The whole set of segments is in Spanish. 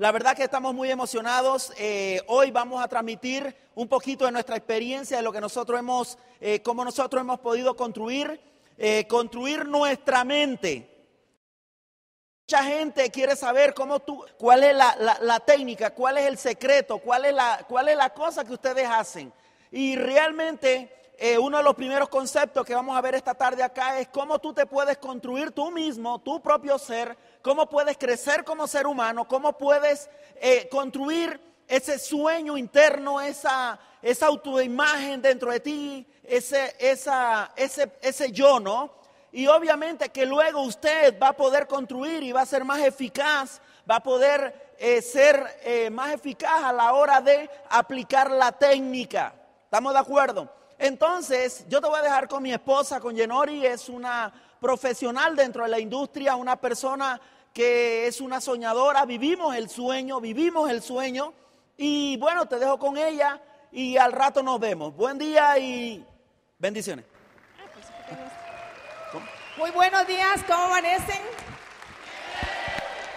La verdad que estamos muy emocionados. Eh, hoy vamos a transmitir un poquito de nuestra experiencia, de lo que nosotros hemos, eh, cómo nosotros hemos podido construir, eh, construir nuestra mente. Mucha gente quiere saber cómo tú, cuál es la, la, técnica, cuál es el secreto, cuál es la, cuál es la cosa que ustedes hacen. Y realmente eh, uno de los primeros conceptos que vamos a ver esta tarde acá es cómo tú te puedes construir tú mismo, tu propio ser, cómo puedes crecer como ser humano, cómo puedes eh, construir ese sueño interno, esa, esa autoimagen dentro de ti, ese, esa, ese, ese yo, ¿no? Y obviamente que luego usted va a poder construir y va a ser más eficaz, va a poder eh, ser más eficaz a la hora de aplicar la técnica. ¿Estamos de acuerdo? Entonces, yo te voy a dejar con mi esposa, con Genori, es una profesional dentro de la industria, una persona que es una soñadora, vivimos el sueño, vivimos el sueño. Y bueno, te dejo con ella y al rato nos vemos. Buen día y bendiciones. Muy buenos días, ¿cómo amanecen?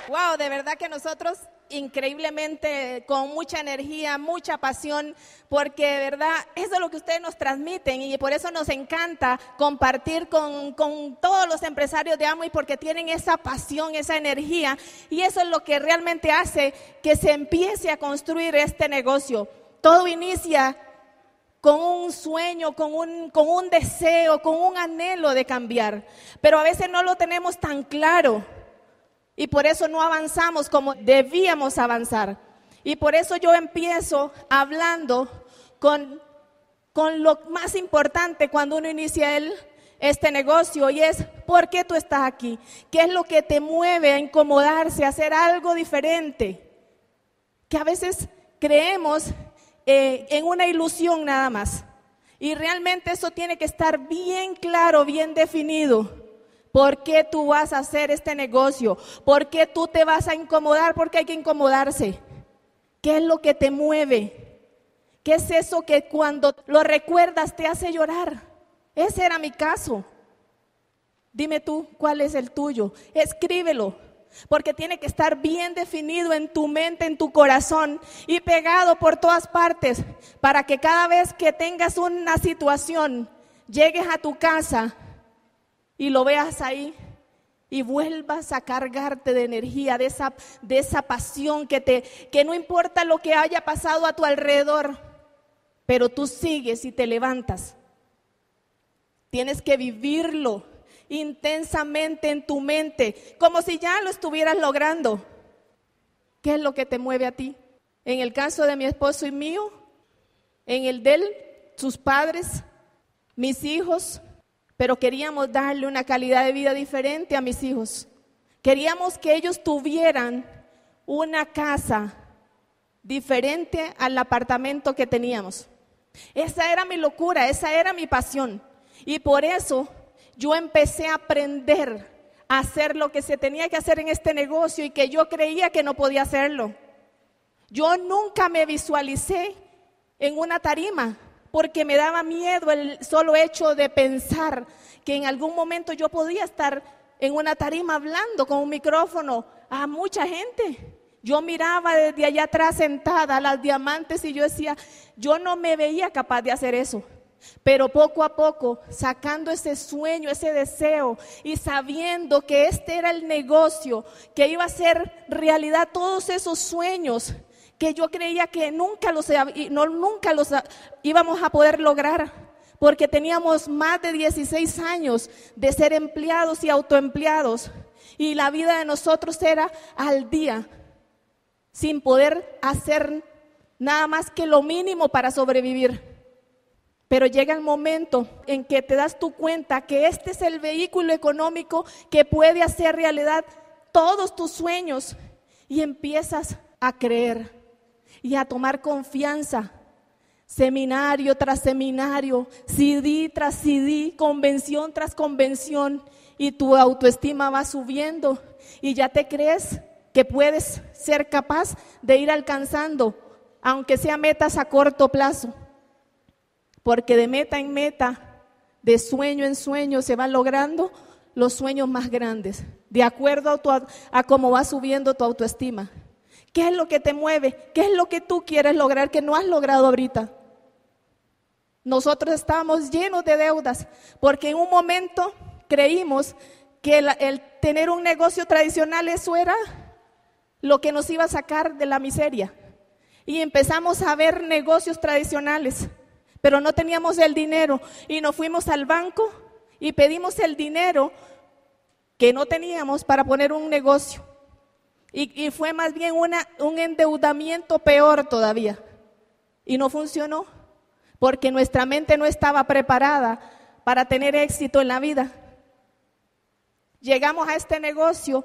Wow, de verdad que nosotros increíblemente con mucha energía, mucha pasión, porque de verdad eso es lo que ustedes nos transmiten y por eso nos encanta compartir con, todos los empresarios de Amo y porque tienen esa pasión, esa energía y eso es lo que realmente hace que se empiece a construir este negocio. Todo inicia con un sueño, con un, con un deseo, con un anhelo de cambiar, pero a veces no lo tenemos tan claro. Y por eso no avanzamos como debíamos avanzar. Y por eso yo empiezo hablando con, con lo más importante cuando uno inicia el, este negocio y es por qué tú estás aquí, qué es lo que te mueve a incomodarse, a hacer algo diferente, que a veces creemos eh, en una ilusión nada más. Y realmente eso tiene que estar bien claro, bien definido. ¿Por qué tú vas a hacer este negocio? ¿Por qué tú te vas a incomodar? Porque hay que incomodarse. ¿Qué es lo que te mueve? ¿Qué es eso que cuando lo recuerdas te hace llorar? Ese era mi caso. Dime tú, ¿cuál es el tuyo? Escríbelo, porque tiene que estar bien definido en tu mente, en tu corazón y pegado por todas partes, para que cada vez que tengas una situación, llegues a tu casa y lo veas ahí y vuelvas a cargarte de energía, de esa, de esa pasión que te, que no importa lo que haya pasado a tu alrededor, pero tú sigues y te levantas. Tienes que vivirlo intensamente en tu mente, como si ya lo estuvieras logrando. ¿Qué es lo que te mueve a ti? En el caso de mi esposo y mío, en el de él, sus padres, mis hijos, pero queríamos darle una calidad de vida diferente a mis hijos. Queríamos que ellos tuvieran una casa diferente al apartamento que teníamos. Esa era mi locura, esa era mi pasión. Y por eso yo empecé a aprender a hacer lo que se tenía que hacer en este negocio y que yo creía que no podía hacerlo. Yo nunca me visualicé en una tarima porque me daba miedo el solo hecho de pensar que en algún momento yo podía estar en una tarima hablando con un micrófono a mucha gente. Yo miraba desde allá atrás sentada a las diamantes y yo decía, yo no me veía capaz de hacer eso. Pero poco a poco, sacando ese sueño, ese deseo y sabiendo que este era el negocio que iba a ser realidad todos esos sueños, que yo creía que nunca los, nunca íbamos a poder lograr, porque teníamos más de 16 años de ser empleados y autoempleados, y la vida de nosotros era al día, sin poder hacer nada más que lo mínimo para sobrevivir. Pero llega el momento en que te das tu cuenta que este es el vehículo económico que puede hacer realidad todos tus sueños y empiezas a creer y a tomar confianza. Seminario tras seminario, CD tras CD, convención tras convención, y tu autoestima va subiendo y ya te crees que puedes ser capaz de ir alcanzando, aunque sea metas a corto plazo, porque de meta en meta, de sueño en sueño se van logrando los sueños más grandes, de acuerdo a, a cómo va subiendo tu autoestima. ¿Qué es lo que te mueve? ¿Qué es lo que tú quieres lograr que no has logrado ahorita? Nosotros estábamos llenos de deudas porque en un momento creímos que el, el, tener un negocio tradicional eso era lo que nos iba a sacar de la miseria. Y empezamos a ver negocios tradicionales, pero no teníamos el dinero y nos fuimos al banco y pedimos el dinero que no teníamos para poner un negocio. Y, fue más bien un endeudamiento peor todavía. Y no funcionó, porque nuestra mente no estaba preparada para tener éxito en la vida. Llegamos a este negocio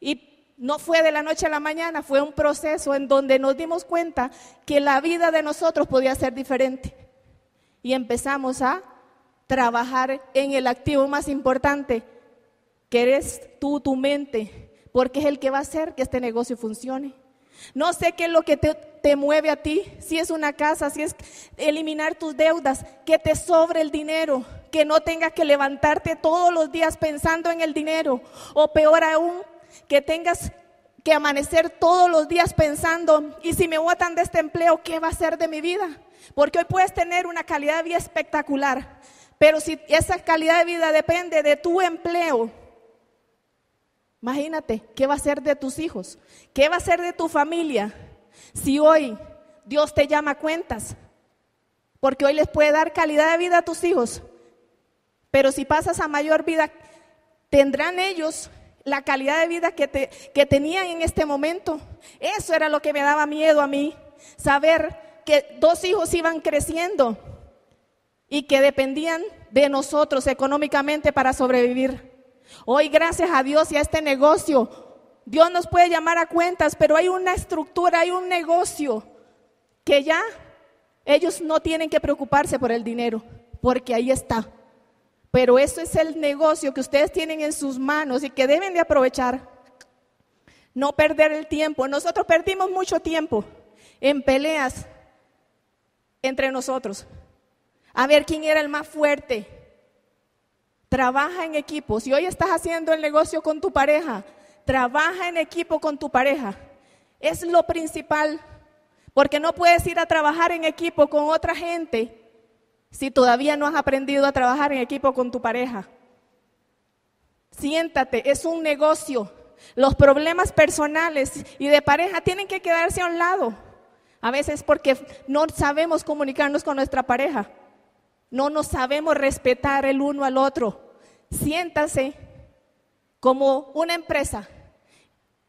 y no fue de la noche a la mañana, fue un proceso en donde nos dimos cuenta que la vida de nosotros podía ser diferente. Y empezamos a trabajar en el activo más importante, que eres tú, tu mente porque es el que va a hacer que este negocio funcione. No sé qué es lo que te, mueve a ti, si es una casa, si es eliminar tus deudas, que te sobre el dinero, que no tengas que levantarte todos los días pensando en el dinero, o peor aún, que tengas que amanecer todos los días pensando, y si me botan de este empleo, ¿qué va a ser de mi vida? Porque hoy puedes tener una calidad de vida espectacular, pero si esa calidad de vida depende de tu empleo, Imagínate, ¿qué va a ser de tus hijos? ¿Qué va a ser de tu familia si hoy Dios te llama cuentas? Porque hoy les puede dar calidad de vida a tus hijos, pero si pasas a mayor vida, tendrán ellos la calidad de vida que, te, que tenían en este momento. Eso era lo que me daba miedo a mí, saber que dos hijos iban creciendo y que dependían de nosotros económicamente para sobrevivir. Hoy gracias a Dios y a este negocio, Dios nos puede llamar a cuentas, pero hay una estructura, hay un negocio que ya ellos no tienen que preocuparse por el dinero, porque ahí está. Pero eso es el negocio que ustedes tienen en sus manos y que deben de aprovechar. No perder el tiempo. Nosotros perdimos mucho tiempo en peleas entre nosotros. A ver quién era el más fuerte, Trabaja en equipo. Si hoy estás haciendo el negocio con tu pareja, trabaja en equipo con tu pareja. Es lo principal. Porque no puedes ir a trabajar en equipo con otra gente si todavía no has aprendido a trabajar en equipo con tu pareja. Siéntate, es un negocio. Los problemas personales y de pareja tienen que quedarse a un lado. A veces porque no sabemos comunicarnos con nuestra pareja. No nos sabemos respetar el uno al otro. Siéntase como una empresa.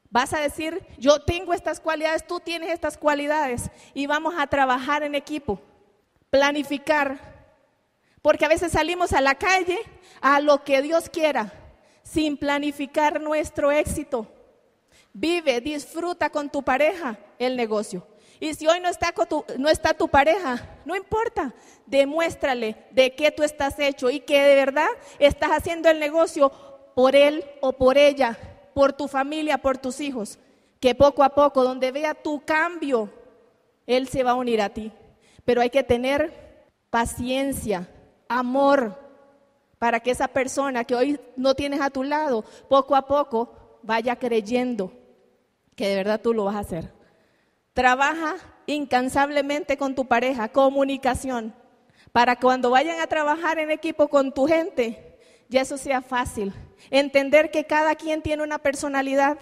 Vas a decir, yo tengo estas cualidades, tú tienes estas cualidades y vamos a trabajar en equipo, planificar. Porque a veces salimos a la calle a lo que Dios quiera, sin planificar nuestro éxito. Vive, disfruta con tu pareja el negocio. Y si hoy no está, tu, no está tu pareja, no importa, demuéstrale de qué tú estás hecho y que de verdad estás haciendo el negocio por él o por ella, por tu familia, por tus hijos. Que poco a poco, donde vea tu cambio, él se va a unir a ti. Pero hay que tener paciencia, amor, para que esa persona que hoy no tienes a tu lado, poco a poco vaya creyendo que de verdad tú lo vas a hacer. Trabaja incansablemente con tu pareja, comunicación, para cuando vayan a trabajar en equipo con tu gente, ya eso sea fácil. Entender que cada quien tiene una personalidad.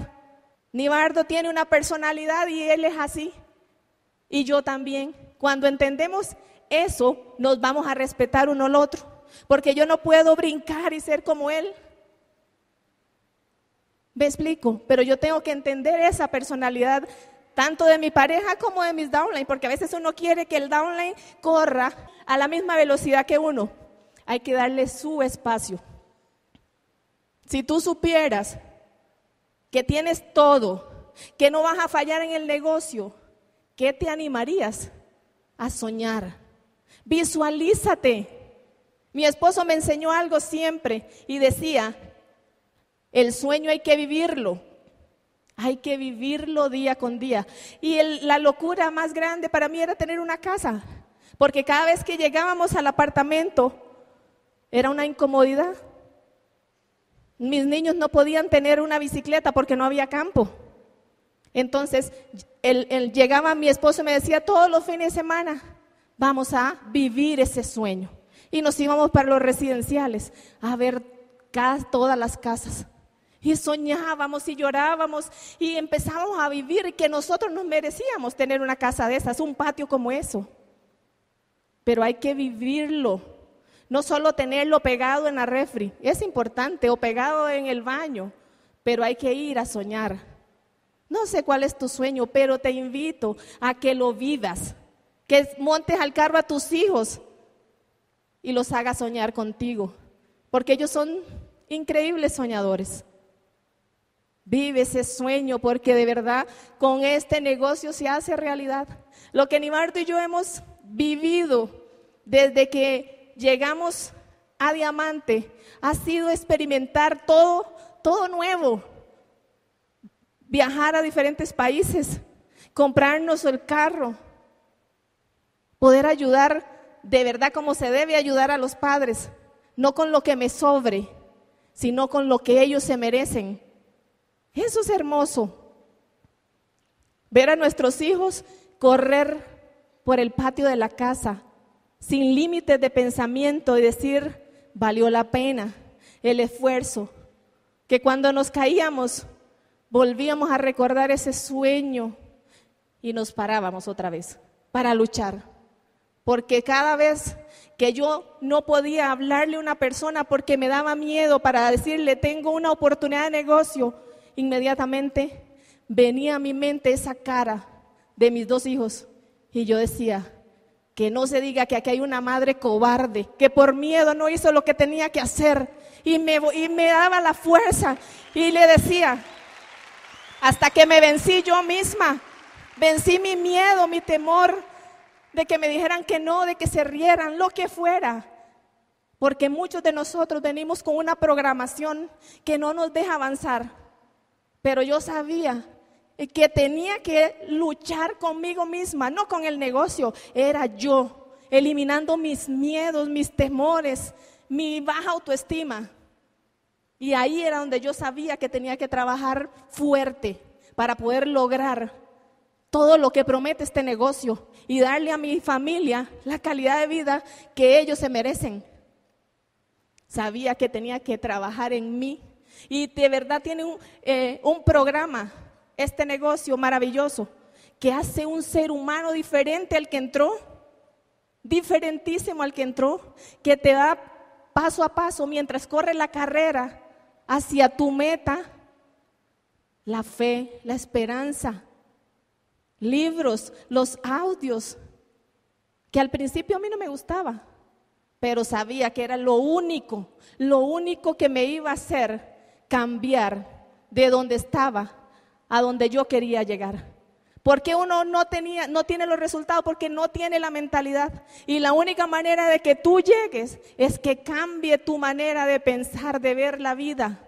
Nibardo tiene una personalidad y él es así. Y yo también. Cuando entendemos eso, nos vamos a respetar uno al otro. Porque yo no puedo brincar y ser como él. Me explico, pero yo tengo que entender esa personalidad tanto de mi pareja como de mis downline, porque a veces uno quiere que el downline corra a la misma velocidad que uno. Hay que darle su espacio. Si tú supieras que tienes todo, que no vas a fallar en el negocio, ¿qué te animarías a soñar? Visualízate. Mi esposo me enseñó algo siempre y decía, el sueño hay que vivirlo, hay que vivirlo día con día. Y la locura más grande para mí era tener una casa, porque cada vez que llegábamos al apartamento era una incomodidad. Mis niños no podían tener una bicicleta porque no había campo. Entonces, llegaba mi esposo y me decía todos los fines de semana, vamos a vivir ese sueño. Y nos íbamos para los residenciales a ver todas las casas y soñábamos y llorábamos y empezábamos a vivir que nosotros nos merecíamos tener una casa de esas, un patio como eso. Pero hay que vivirlo, no solo tenerlo pegado en la refri, es importante, o pegado en el baño, pero hay que ir a soñar. No sé cuál es tu sueño, pero te invito a que lo vivas, que montes al carro a tus hijos y los hagas soñar contigo, porque ellos son increíbles soñadores. Vive ese sueño porque de verdad con este negocio se hace realidad. Lo que Nibardo y yo hemos vivido desde que llegamos a Diamante ha sido experimentar todo, todo nuevo. Viajar a diferentes países, comprarnos el carro, poder ayudar de verdad como se debe ayudar a los padres, no con lo que me sobre, sino con lo que ellos se merecen eso es hermoso. Ver a nuestros hijos correr por el patio de la casa sin límites de pensamiento y decir, valió la pena el esfuerzo. Que cuando nos caíamos, volvíamos a recordar ese sueño y nos parábamos otra vez para luchar. Porque cada vez que yo no podía hablarle a una persona porque me daba miedo para decirle, tengo una oportunidad de negocio, inmediatamente venía a mi mente esa cara de mis dos hijos y yo decía, que no se diga que aquí hay una madre cobarde, que por miedo no hizo lo que tenía que hacer y me, y me daba la fuerza y le decía, hasta que me vencí yo misma, vencí mi miedo, mi temor de que me dijeran que no, de que se rieran, lo que fuera. Porque muchos de nosotros venimos con una programación que no nos deja avanzar. Pero yo sabía que tenía que luchar conmigo misma, no con el negocio, era yo, eliminando mis miedos, mis temores, mi baja autoestima. Y ahí era donde yo sabía que tenía que trabajar fuerte para poder lograr todo lo que promete este negocio y darle a mi familia la calidad de vida que ellos se merecen. Sabía que tenía que trabajar en mí y de verdad tiene eh, un, programa, este negocio maravilloso, que hace un ser humano diferente al que entró, diferentísimo al que entró, que te da paso a paso mientras corre la carrera hacia tu meta, la fe, la esperanza, libros, los audios, que al principio a mí no me gustaba, pero sabía que era lo único, lo único que me iba a hacer cambiar de donde estaba a donde yo quería llegar. Porque uno no, tenía, no tiene los resultados porque no tiene la mentalidad. Y la única manera de que tú llegues es que cambie tu manera de pensar, de ver la vida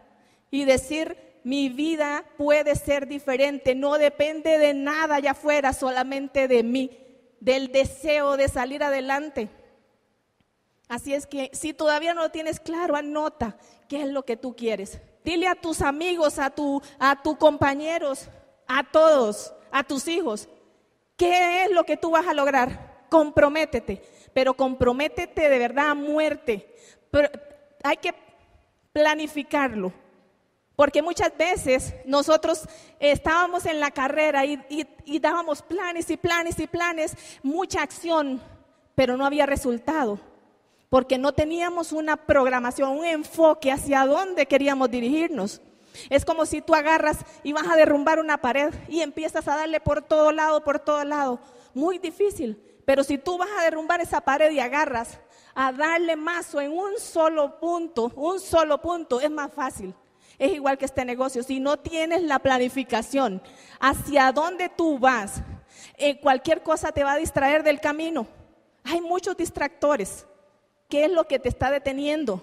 y decir, mi vida puede ser diferente, no depende de nada allá afuera, solamente de mí, del deseo de salir adelante. Así es que si todavía no lo tienes claro, anota qué es lo que tú quieres. Dile a tus amigos, a tus a compañeros, a todos, a tus hijos, ¿qué es lo que tú vas a lograr? Comprométete, pero comprométete de verdad a muerte. Pero hay que planificarlo. Porque muchas veces nosotros estábamos en la carrera y, dábamos planes y planes y planes, mucha acción, pero no había resultado porque no teníamos una programación, un enfoque hacia dónde queríamos dirigirnos. Es como si tú agarras y vas a derrumbar una pared y empiezas a darle por todo lado, por todo lado. Muy difícil, pero si tú vas a derrumbar esa pared y agarras a darle mazo en un solo punto, un solo punto, es más fácil. Es igual que este negocio. Si no tienes la planificación hacia dónde tú vas, eh, cualquier cosa te va a distraer del camino. Hay muchos distractores. ¿Qué es lo que te está deteniendo?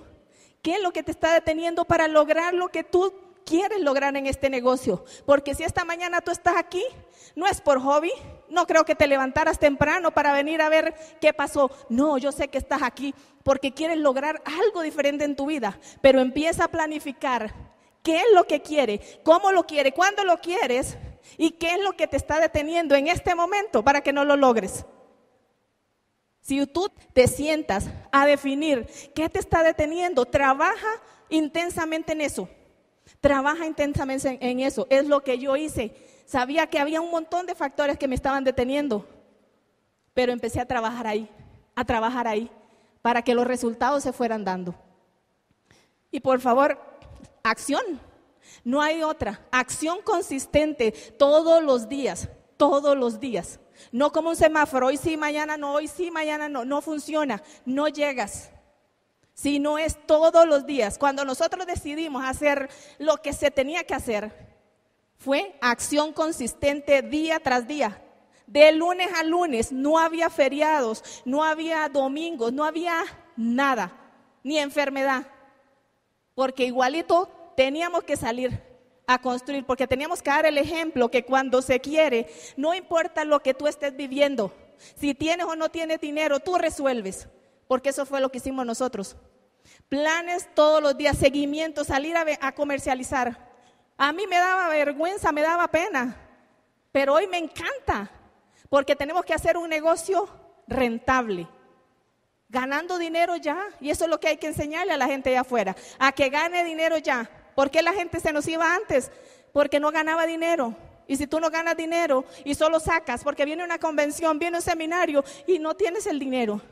¿Qué es lo que te está deteniendo para lograr lo que tú quieres lograr en este negocio? Porque si esta mañana tú estás aquí, no es por hobby, no creo que te levantaras temprano para venir a ver qué pasó. No, yo sé que estás aquí porque quieres lograr algo diferente en tu vida, pero empieza a planificar qué es lo que quiere, cómo lo quiere, cuándo lo quieres y qué es lo que te está deteniendo en este momento para que no lo logres. Si tú te sientas a definir qué te está deteniendo, trabaja intensamente en eso. Trabaja intensamente en eso. Es lo que yo hice. Sabía que había un montón de factores que me estaban deteniendo, pero empecé a trabajar ahí, a trabajar ahí, para que los resultados se fueran dando. Y por favor, acción. No hay otra. Acción consistente todos los días, todos los días. No como un semáforo, hoy sí, mañana no, hoy sí, mañana no, no funciona, no llegas. Si no es todos los días, cuando nosotros decidimos hacer lo que se tenía que hacer, fue acción consistente día tras día. De lunes a lunes no había feriados, no había domingos, no había nada, ni enfermedad, porque igualito teníamos que salir a construir, porque teníamos que dar el ejemplo que cuando se quiere, no importa lo que tú estés viviendo, si tienes o no tienes dinero, tú resuelves, porque eso fue lo que hicimos nosotros. Planes todos los días, seguimiento, salir a, comercializar. A mí me daba vergüenza, me daba pena, pero hoy me encanta, porque tenemos que hacer un negocio rentable ganando dinero ya. Y eso es lo que hay que enseñarle a la gente allá afuera, a que gane dinero ya. ¿Por qué la gente se nos iba antes? Porque no ganaba dinero. Y si tú no ganas dinero y solo sacas, porque viene una convención, viene un seminario y no tienes el dinero,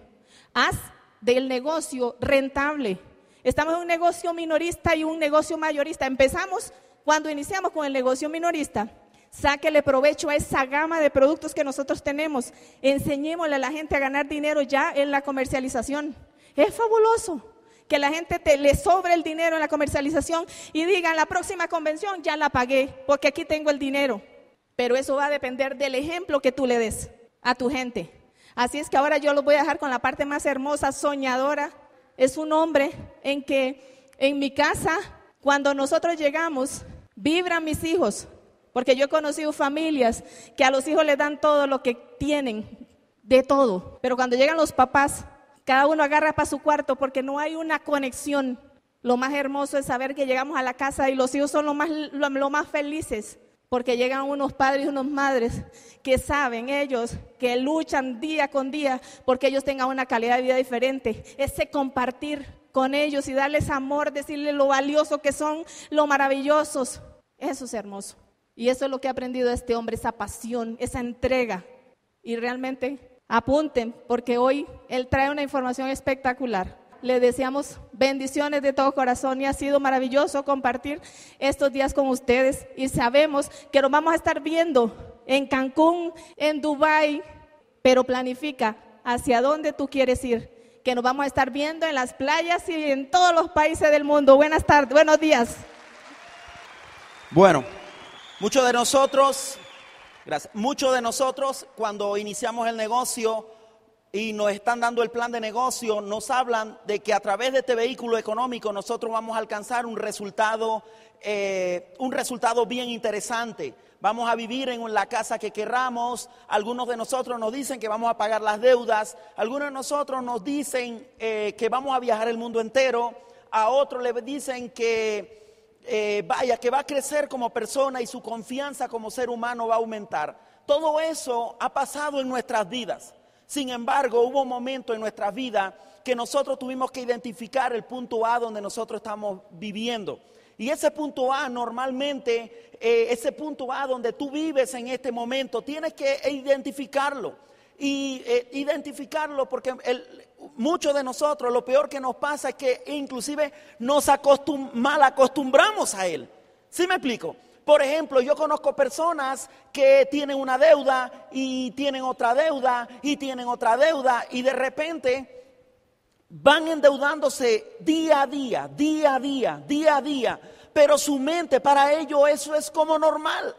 haz del negocio rentable. Estamos en un negocio minorista y un negocio mayorista. Empezamos cuando iniciamos con el negocio minorista. Sáquele provecho a esa gama de productos que nosotros tenemos. Enseñémosle a la gente a ganar dinero ya en la comercialización. Es fabuloso que la gente te, le sobre el dinero en la comercialización y digan, la próxima convención ya la pagué, porque aquí tengo el dinero. Pero eso va a depender del ejemplo que tú le des a tu gente. Así es que ahora yo los voy a dejar con la parte más hermosa, soñadora. Es un hombre en que en mi casa, cuando nosotros llegamos, vibran mis hijos. Porque yo he conocido familias que a los hijos les dan todo lo que tienen, de todo. Pero cuando llegan los papás, cada uno agarra para su cuarto porque no hay una conexión. Lo más hermoso es saber que llegamos a la casa y los hijos son lo más, felices porque llegan unos padres y unas madres que saben ellos que luchan día con día porque ellos tengan una calidad de vida diferente. Ese compartir con ellos y darles amor, decirles lo valioso que son, lo maravillosos. Eso es hermoso. Y eso es lo que ha aprendido este hombre, esa pasión, esa entrega. Y realmente Apunten, porque hoy Él trae una información espectacular. Le deseamos bendiciones de todo corazón y ha sido maravilloso compartir estos días con ustedes y sabemos que nos vamos a estar viendo en Cancún, en Dubái, pero planifica hacia dónde tú quieres ir, que nos vamos a estar viendo en las playas y en todos los países del mundo. Buenas tardes, buenos días. Bueno, muchos de nosotros Gracias. Muchos de nosotros cuando iniciamos el negocio y nos están dando el plan de negocio, nos hablan de que a través de este vehículo económico nosotros vamos a alcanzar un resultado, eh, un resultado bien interesante. Vamos a vivir en la casa que querramos. Algunos de nosotros nos dicen que vamos a pagar las deudas. Algunos de nosotros nos dicen eh, que vamos a viajar el mundo entero. A otros le dicen que eh, vaya, que va a crecer como persona y su confianza como ser humano va a aumentar. Todo eso ha pasado en nuestras vidas. Sin embargo, hubo un momento en nuestra vida que nosotros tuvimos que identificar el punto A donde nosotros estamos viviendo. Y ese punto A normalmente, eh, ese punto A donde tú vives en este momento, tienes que identificarlo. Y eh, identificarlo porque el, muchos de nosotros lo peor que nos pasa es que inclusive nos mal acostumbramos a él. ¿Sí me explico? Por ejemplo, yo conozco personas que tienen una deuda y tienen otra deuda y tienen otra deuda y de repente van endeudándose día a día, día a día, día a día, pero su mente para ello eso es como normal.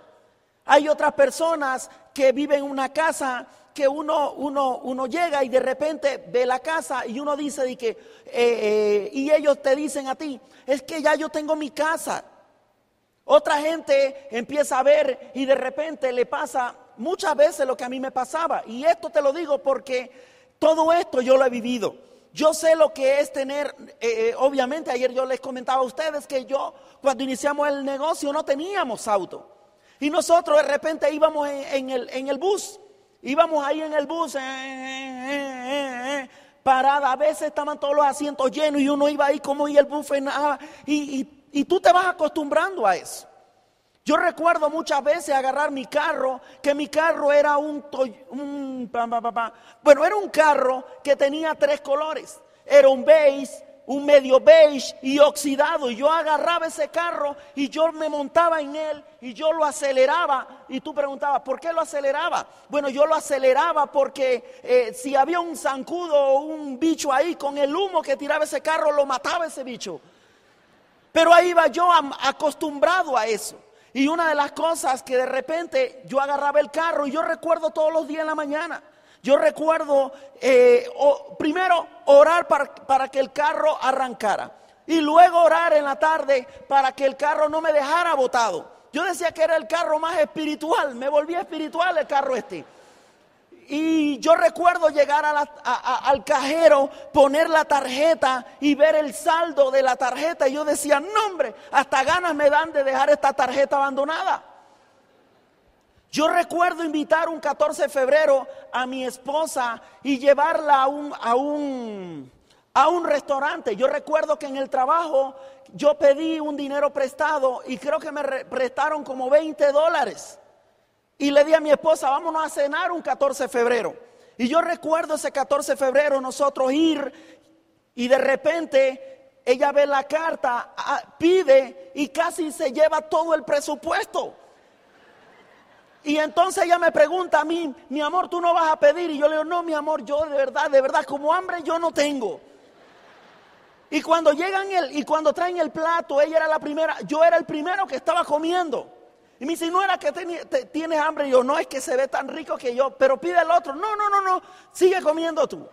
Hay otras personas que viven en una casa que uno, llega y de repente ve la casa y uno dice de que, eh, eh, y ellos te dicen a ti, es que ya yo tengo mi casa. Otra gente empieza a ver y de repente le pasa muchas veces lo que a mí me pasaba. Y esto te lo digo porque todo esto yo lo he vivido. Yo sé lo que es tener, eh, obviamente ayer yo les comentaba a ustedes que yo cuando iniciamos el negocio no teníamos auto. Y nosotros de repente íbamos el, en el bus Íbamos ahí en el bus, eh, eh, eh, parada. A veces estaban todos los asientos llenos y uno iba ahí como y el bus Y, y, tú te vas acostumbrando a eso. Yo recuerdo muchas veces agarrar mi carro, que mi carro era un, un pa, bueno, era un carro que tenía tres colores. Era un beige, un medio beige y oxidado. Y yo agarraba ese carro y yo me montaba en él y yo lo aceleraba. Y tú preguntabas, ¿por qué lo aceleraba? Bueno, yo lo aceleraba porque eh, si había un zancudo o un bicho ahí, con el humo que tiraba ese carro, lo mataba ese bicho. Pero ahí iba yo acostumbrado a eso. Y una de las cosas que de repente yo agarraba el carro y yo recuerdo todos los días en la mañana. Yo recuerdo, eh, primero, orar para, que el carro arrancara. Y luego orar en la tarde para que el carro no me dejara botado. Yo decía que era el carro más espiritual. Me volví espiritual el carro este. Y yo recuerdo llegar al cajero, poner la tarjeta y ver el saldo de la tarjeta. Y yo decía, no hombre, hasta ganas me dan de dejar esta tarjeta abandonada. Yo recuerdo invitar un 14 de febrero a mi esposa y llevarla a un, a un, restaurante. Yo recuerdo que en el trabajo yo pedí un dinero prestado y creo que me prestaron como 20 dólares. Y le di a mi esposa, vámonos a cenar un 14 de febrero. Y yo recuerdo ese 14 de febrero nosotros ir y de repente ella ve la carta, pide y casi se lleva todo el presupuesto. Y entonces ella me pregunta a mí, mi amor, tú no vas a pedir. Y yo le digo, no, mi amor, yo de verdad, de verdad, como hambre yo no tengo. Y cuando llegan él, y cuando traen el plato, ella era la primera, yo era el primero que estaba comiendo. Y me dice, no era que tienes hambre. Y yo, no, es que se ve tan rico que yo, pero pide el otro. No, no, no, no, sigue comiendo tú.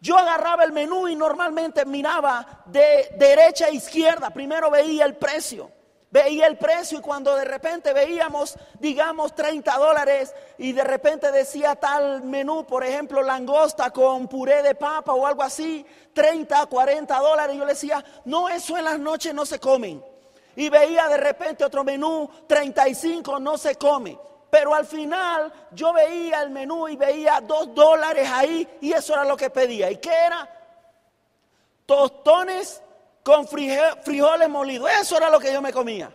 Yo agarraba el menú y normalmente miraba de derecha a izquierda. Primero veía el precio veía el precio y cuando de repente veíamos, digamos, 30 dólares y de repente decía tal menú, por ejemplo, langosta con puré de papa o algo así, 30, 40 dólares, yo le decía, no, eso en las noches no se comen. Y veía de repente otro menú, 35, no se come. Pero al final yo veía el menú y veía dos dólares ahí y eso era lo que pedía. ¿Y qué era? Tostones con frijoles molidos. Eso era lo que yo me comía.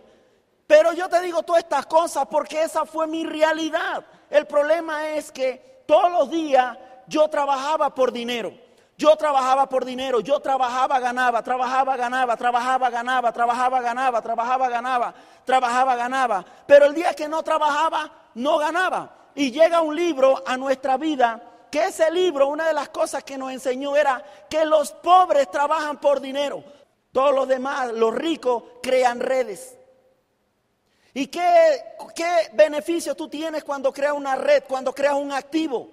Pero yo te digo todas estas cosas porque esa fue mi realidad. El problema es que todos los días yo trabajaba por dinero. Yo trabajaba por dinero, yo trabajaba, ganaba, trabajaba, ganaba, trabajaba, ganaba, trabajaba, ganaba, trabajaba, ganaba, trabajaba, ganaba. Pero el día que no trabajaba, no ganaba. Y llega un libro a nuestra vida, que ese libro, una de las cosas que nos enseñó era que los pobres trabajan por dinero. Todos los demás, los ricos, crean redes. ¿Y qué, qué beneficio tú tienes cuando creas una red, cuando creas un activo?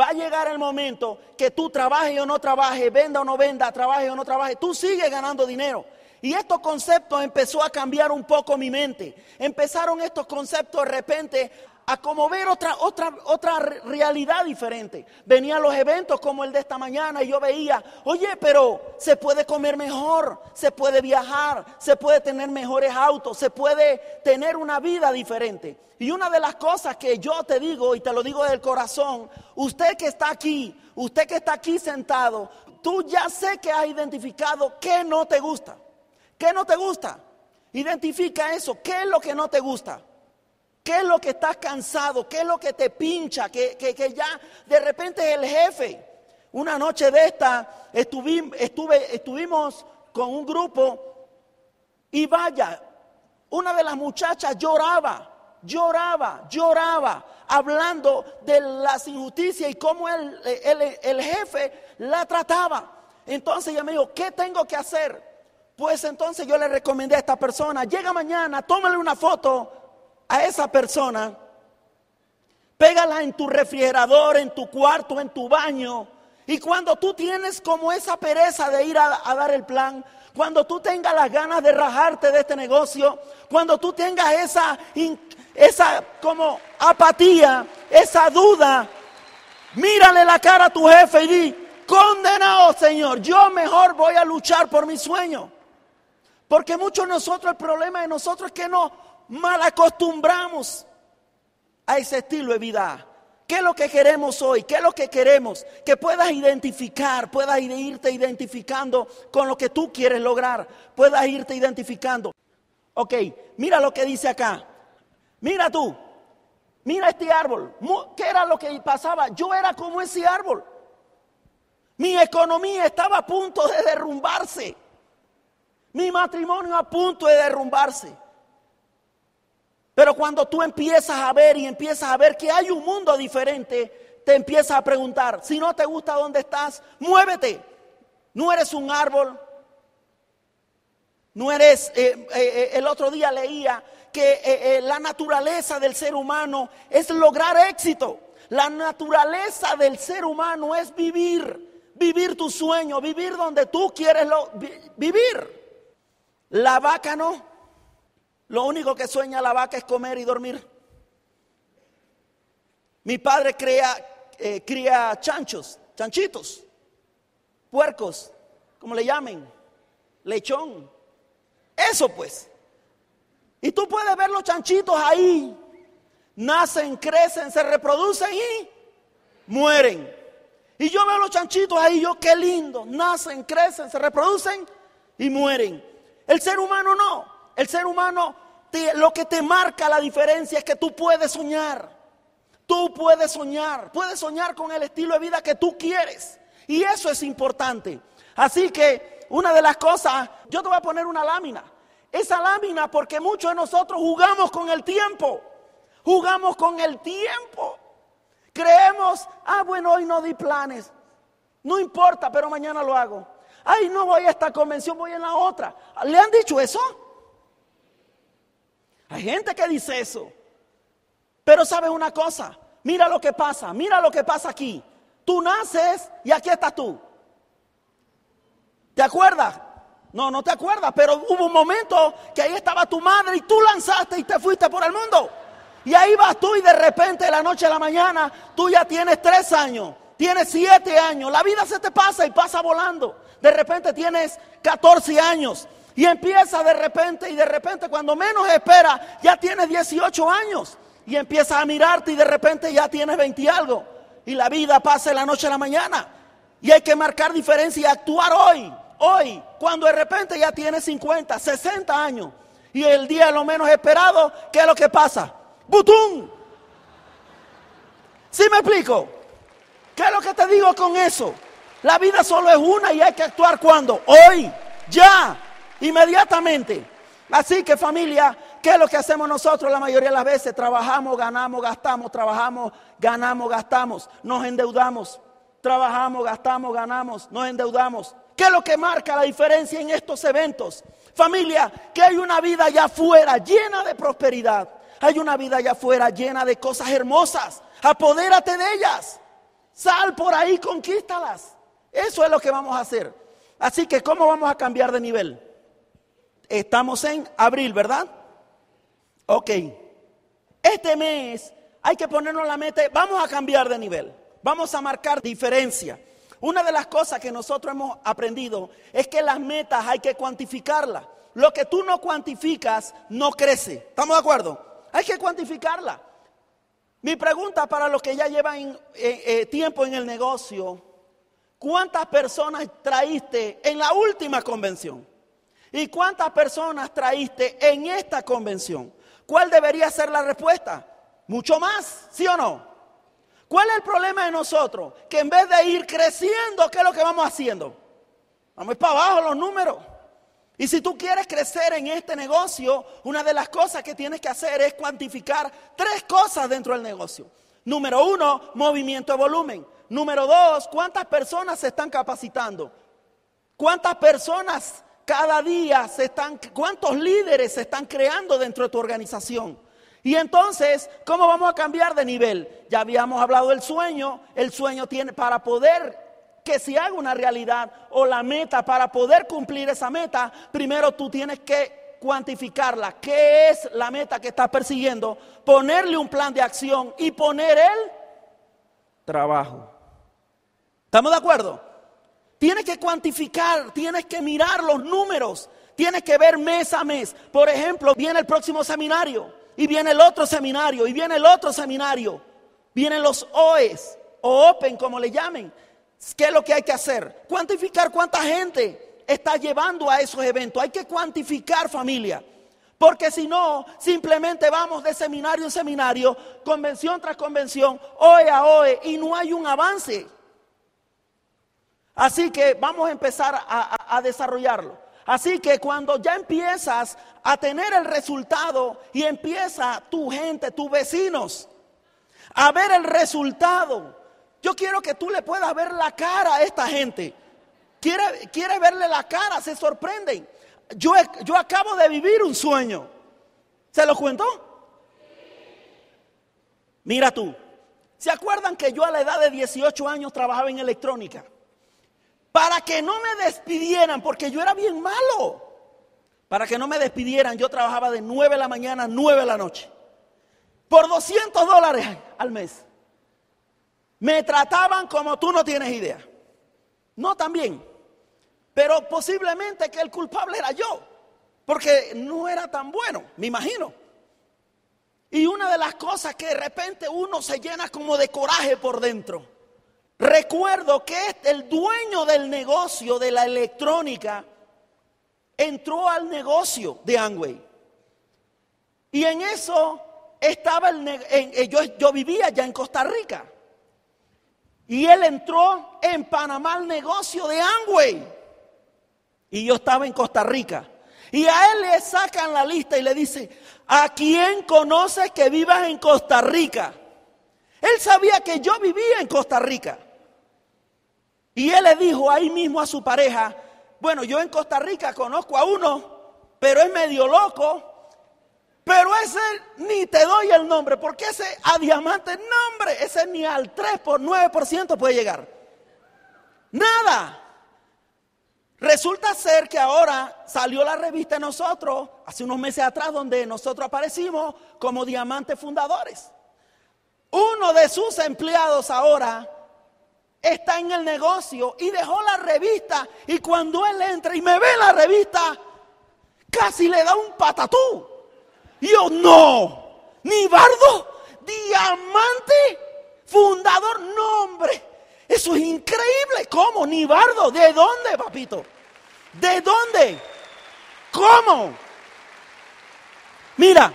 Va a llegar el momento que tú trabajes o no trabajes, venda o no venda, trabajes o no trabajes, tú sigues ganando dinero. Y estos conceptos empezó a cambiar un poco mi mente. Empezaron estos conceptos de repente a como ver otra, otra, otra realidad diferente. Venía a los eventos como el de esta mañana y yo veía, oye, pero se puede comer mejor, se puede viajar, se puede tener mejores autos, se puede tener una vida diferente. Y una de las cosas que yo te digo, y te lo digo del corazón, usted que está aquí, usted que está aquí sentado, tú ya sé que has identificado qué no te gusta, qué no te gusta. Identifica eso, qué es lo que no te gusta. ¿Qué es lo que estás cansado? ¿Qué es lo que te pincha? Que, ya de repente es el jefe. Una noche de esta estuvimos con un grupo y vaya, una de las muchachas lloraba, lloraba, lloraba, hablando de las injusticias y cómo el, el, el jefe la trataba. Entonces ella me dijo, ¿qué tengo que hacer? Pues entonces yo le recomendé a esta persona, llega mañana, tómale una foto a esa persona, pégala en tu refrigerador, en tu cuarto, en tu baño. Y cuando tú tienes como esa pereza de ir a, dar el plan, cuando tú tengas las ganas de rajarte de este negocio, cuando tú tengas esa, esa como apatía, esa duda, mírale la cara a tu jefe y di, condenado Señor, yo mejor voy a luchar por mi sueño. Porque muchos de nosotros, el problema de nosotros es que no, mal acostumbramos a ese estilo de vida. ¿Qué es lo que queremos hoy? ¿Qué es lo que queremos? Que puedas identificar, puedas irte identificando con lo que tú quieres lograr, puedas irte identificando. Ok, mira lo que dice acá. Mira tú, mira este árbol. ¿Qué era lo que pasaba? Yo era como ese árbol. Mi economía estaba a punto de derrumbarse. Mi matrimonio a punto de derrumbarse. Pero cuando tú empiezas a ver y empiezas a ver que hay un mundo diferente, te empiezas a preguntar, si no te gusta dónde estás, muévete. No eres un árbol. No eres, eh, eh, eh, el otro día leía que la naturaleza del ser humano es lograr éxito. La naturaleza del ser humano es vivir, vivir tu sueño, vivir donde tú quieres vivir. La vaca no, lo único que sueña la vaca es comer y dormir. Mi padre cría, eh, cría chanchos, chanchitos, puercos, como le llamen, lechón. Eso pues. Y tú puedes ver los chanchitos ahí. Nacen, crecen, se reproducen y mueren. Y yo veo los chanchitos ahí, yo qué lindo. Nacen, crecen, se reproducen y mueren. El ser humano no el ser humano, lo que te marca la diferencia es que tú puedes soñar. Tú puedes soñar, puedes soñar con el estilo de vida que tú quieres. Y eso es importante. Así que una de las cosas, yo te voy a poner una lámina. Esa lámina, porque muchos de nosotros jugamos con el tiempo. Jugamos con el tiempo. Creemos, ah, bueno, hoy no di planes. No importa, pero mañana lo hago. Ay, no voy a esta convención, voy a la otra. ¿Le han dicho eso? Hay gente que dice eso. Pero sabes una cosa, mira lo que pasa, mira lo que pasa aquí. Tú naces y aquí estás tú. ¿Te acuerdas? No, no te acuerdas, pero hubo un momento que ahí estaba tu madre y tú lanzaste y te fuiste por el mundo. Y ahí vas tú y de repente de la noche a la mañana tú ya tienes tres años, tienes siete años, la vida se te pasa y pasa volando. De repente tienes 14 años, y empieza de repente y de repente, cuando menos espera, ya tienes 18 años. Y empieza a mirarte y de repente ya tienes 20 y algo. Y la vida pasa de la noche a la mañana. Y hay que marcar diferencia y actuar hoy, hoy, cuando de repente ya tienes 50, 60 años. Y el día lo menos esperado, ¿qué es lo que pasa? ¡Butum! ¿Sí me explico? ¿Qué es lo que te digo con eso? La vida solo es una y hay que actuar cuando? Hoy, ya, inmediatamente. Así que familia, ¿qué es lo que hacemos nosotros la mayoría de las veces? Trabajamos, ganamos, gastamos, trabajamos, ganamos, gastamos, nos endeudamos, trabajamos, gastamos, ganamos, nos endeudamos. ¿Qué es lo que marca la diferencia en estos eventos? Familia, que hay una vida allá afuera llena de prosperidad. Hay una vida allá afuera llena de cosas hermosas. Apodérate de ellas. Sal por ahí, conquístalas. Eso es lo que vamos a hacer. Así que, ¿cómo vamos a cambiar de nivel? Estamos en abril, ¿verdad? Ok. Este mes hay que ponernos la meta, vamos a cambiar de nivel, vamos a marcar diferencia. Una de las cosas que nosotros hemos aprendido es que las metas hay que cuantificarlas. Lo que tú no cuantificas no crece. ¿Estamos de acuerdo? Hay que cuantificarla. Mi pregunta para los que ya llevan eh, eh, tiempo en el negocio, ¿cuántas personas traíste en la última convención? ¿Y cuántas personas traíste en esta convención? ¿Cuál debería ser la respuesta? Mucho más, ¿sí o no? ¿Cuál es el problema de nosotros? Que en vez de ir creciendo, ¿qué es lo que vamos haciendo? Vamos para abajo los números. Y si tú quieres crecer en este negocio, una de las cosas que tienes que hacer es cuantificar tres cosas dentro del negocio. Número uno, movimiento de volumen. Número dos, cuántas personas se están capacitando. ¿Cuántas personas cada día se están, cuántos líderes se están creando dentro de tu organización. Y entonces, ¿cómo vamos a cambiar de nivel? Ya habíamos hablado del sueño, el sueño tiene para poder que se haga una realidad o la meta, para poder cumplir esa meta, primero tú tienes que cuantificarla, qué es la meta que estás persiguiendo, ponerle un plan de acción y poner el trabajo. ¿Estamos de acuerdo? Tienes que cuantificar, tienes que mirar los números, tienes que ver mes a mes. Por ejemplo, viene el próximo seminario y viene el otro seminario y viene el otro seminario. Vienen los OES o Open, como le llamen. ¿Qué es lo que hay que hacer? Cuantificar cuánta gente está llevando a esos eventos. Hay que cuantificar familia. Porque si no, simplemente vamos de seminario en seminario, convención tras convención, OE a OE, y no hay un avance. Así que vamos a empezar a, desarrollarlo. Así que cuando ya empiezas a tener el resultado y empieza tu gente, tus vecinos, a ver el resultado, yo quiero que tú le puedas ver la cara a esta gente. Quiere, quiere verle la cara, se sorprenden. Yo, yo acabo de vivir un sueño. ¿Se lo cuento? Mira tú, ¿se acuerdan que yo a la edad de 18 años trabajaba en electrónica? para que no me despidieran, porque yo era bien malo. Para que no me despidieran, yo trabajaba de 9 de la mañana a 9 de la noche. Por 200 dólares al mes. Me trataban como tú no tienes idea. No tan bien. Pero posiblemente que el culpable era yo. Porque no era tan bueno, me imagino. Y una de las cosas que de repente uno se llena como de coraje por dentro. Recuerdo que este, el dueño del negocio de la electrónica entró al negocio de Angway Y en eso estaba el eh, yo, vivía ya en Costa Rica. Y él entró en Panamá al negocio de Angway Y yo estaba en Costa Rica. Y a él le sacan la lista y le dice, ¿a quién conoces que vivas en Costa Rica? Él sabía que yo vivía en Costa Rica. Y él le dijo ahí mismo a su pareja, bueno, yo en Costa Rica conozco a uno, pero es medio loco, pero ese ni te doy el nombre, porque ese a diamante nombre, ese ni al 3 por 9% puede llegar. Nada. Resulta ser que ahora salió la revista Nosotros, hace unos meses atrás, donde nosotros aparecimos como diamantes fundadores. Uno de sus empleados ahora está en el negocio y dejó la revista y cuando él entra y me ve la revista, casi le da un patatú. Y yo no, ni bardo, diamante, fundador, nombre. Eso es increíble. ¿Cómo? Ni bardo. ¿De dónde, papito? ¿De dónde? ¿Cómo? Mira,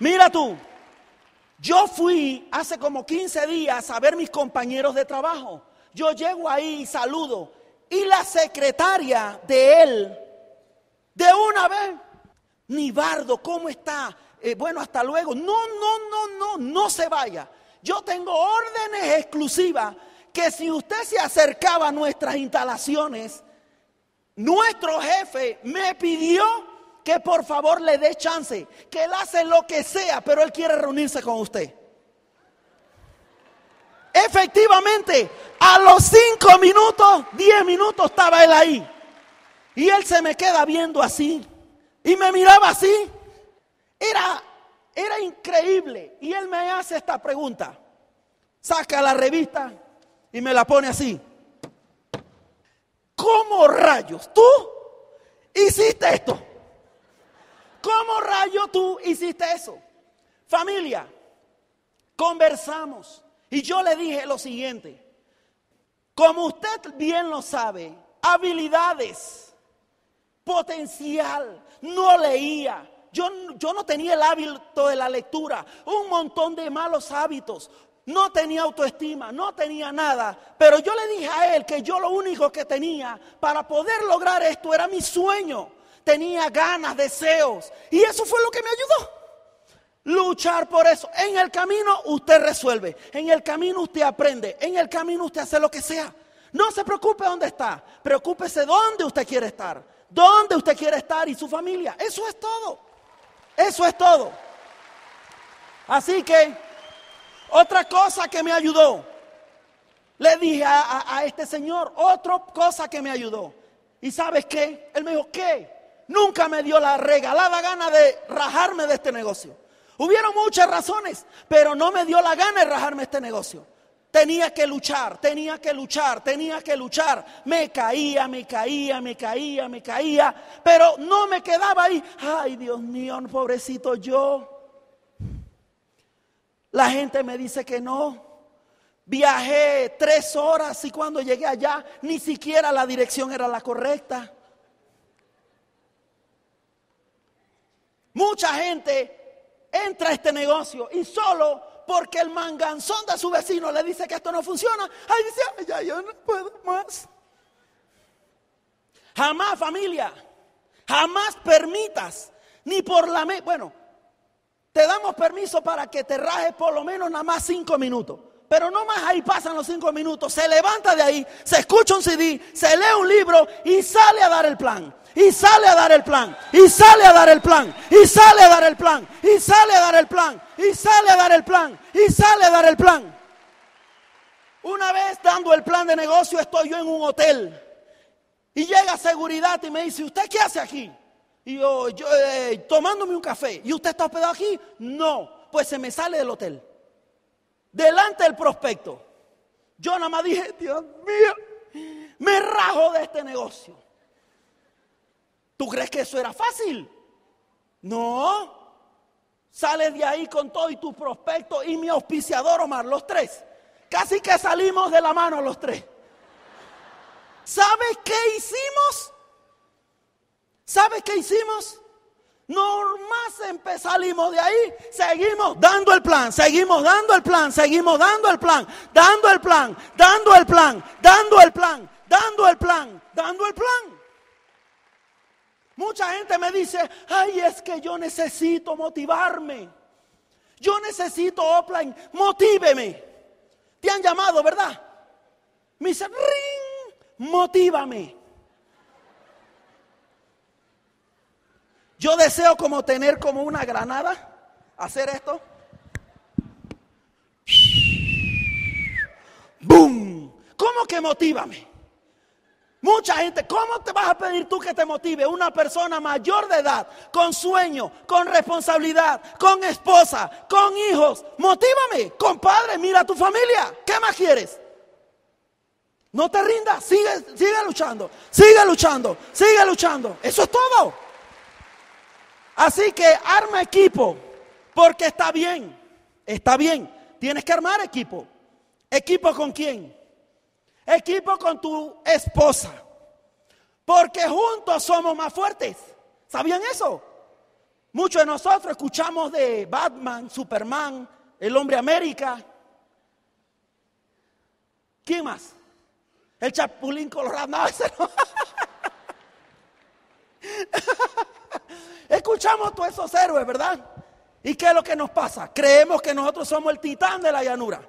mira tú. Yo fui hace como 15 días a ver mis compañeros de trabajo. Yo llego ahí y saludo. Y la secretaria de él, de una vez, Nibardo, ¿cómo está? Eh, bueno, hasta luego. No, no, no, no, no se vaya. Yo tengo órdenes exclusivas que si usted se acercaba a nuestras instalaciones, nuestro jefe me pidió que por favor le dé chance, que él hace lo que sea, pero él quiere reunirse con usted. Efectivamente, a los cinco minutos, diez minutos estaba él ahí. Y él se me queda viendo así. Y me miraba así. Era, era increíble. Y él me hace esta pregunta. Saca la revista y me la pone así. ¿Cómo rayos tú hiciste esto? ¿Cómo rayo tú hiciste eso? Familia, conversamos y yo le dije lo siguiente. Como usted bien lo sabe, habilidades, potencial, no leía. Yo, yo, no tenía el hábito de la lectura, un montón de malos hábitos. No tenía autoestima, no tenía nada. Pero yo le dije a él que yo lo único que tenía para poder lograr esto era mi sueño tenía ganas, deseos. Y eso fue lo que me ayudó. Luchar por eso. En el camino usted resuelve. En el camino usted aprende. En el camino usted hace lo que sea. No se preocupe dónde está. Preocúpese dónde usted quiere estar. Dónde usted quiere estar y su familia. Eso es todo. Eso es todo. Así que, otra cosa que me ayudó. Le dije a, este señor, otra cosa que me ayudó. ¿Y sabes qué? Él me dijo, ¿qué? nunca me dio la regalada gana de rajarme de este negocio. Hubieron muchas razones, pero no me dio la gana de rajarme este negocio. Tenía que luchar, tenía que luchar, tenía que luchar. Me caía, me caía, me caía, me caía, pero no me quedaba ahí. Ay, Dios mío, pobrecito yo. La gente me dice que no. Viajé tres horas y cuando llegué allá ni siquiera la dirección era la correcta. Mucha gente entra a este negocio y solo porque el manganzón de su vecino le dice que esto no funciona, ahí dice, ya yo no puedo más. Jamás familia, jamás permitas, ni por la... bueno, te damos permiso para que te rajes por lo menos nada más cinco minutos. Pero no más ahí pasan los cinco minutos, se levanta de ahí, se escucha un CD, se lee un libro y sale a dar el plan. Y sale a dar el plan, y sale a dar el plan, y sale a dar el plan, y sale a dar el plan, y sale a dar el plan, y sale a dar el plan. Una vez dando el plan de negocio, estoy yo en un hotel. Y llega seguridad y me dice, ¿usted qué hace aquí? Y yo, yo eh, tomándome un café. ¿Y usted está hospedado aquí? No, pues se me sale del hotel delante del prospecto. Yo nada más dije, Dios mío, me rajo de este negocio. ¿Tú crees que eso era fácil? No. Sales de ahí con todo y tu prospecto y mi auspiciador Omar, los tres. Casi que salimos de la mano los tres. ¿Sabes qué hicimos? ¿Sabes qué hicimos? No más de ahí, seguimos dando el plan, seguimos dando el plan, seguimos dando el plan, dando el plan, dando el plan, dando el plan, dando el plan, dando el plan. Mucha gente me dice, ay, es que yo necesito motivarme. Yo necesito offline, motíveme. Te han llamado, ¿verdad? Me dice, ring, motívame. Yo deseo como tener como una granada, hacer esto. Boom. ¿Cómo que motívame? Mucha gente, ¿cómo te vas a pedir tú que te motive una persona mayor de edad, con sueño, con responsabilidad, con esposa, con hijos? Motívame, compadre, mira tu familia. ¿Qué más quieres? No te rindas, sigue, sigue luchando, sigue luchando, sigue luchando. Eso es todo. Así que arma equipo, porque está bien, está bien. Tienes que armar equipo. ¿Equipo con quién? Equipo con tu esposa. Porque juntos somos más fuertes. ¿Sabían eso? Muchos de nosotros escuchamos de Batman, Superman, el hombre América. ¿Quién más? El Chapulín Colorado. No, Escuchamos todos esos héroes, ¿verdad? ¿Y qué es lo que nos pasa? Creemos que nosotros somos el titán de la llanura.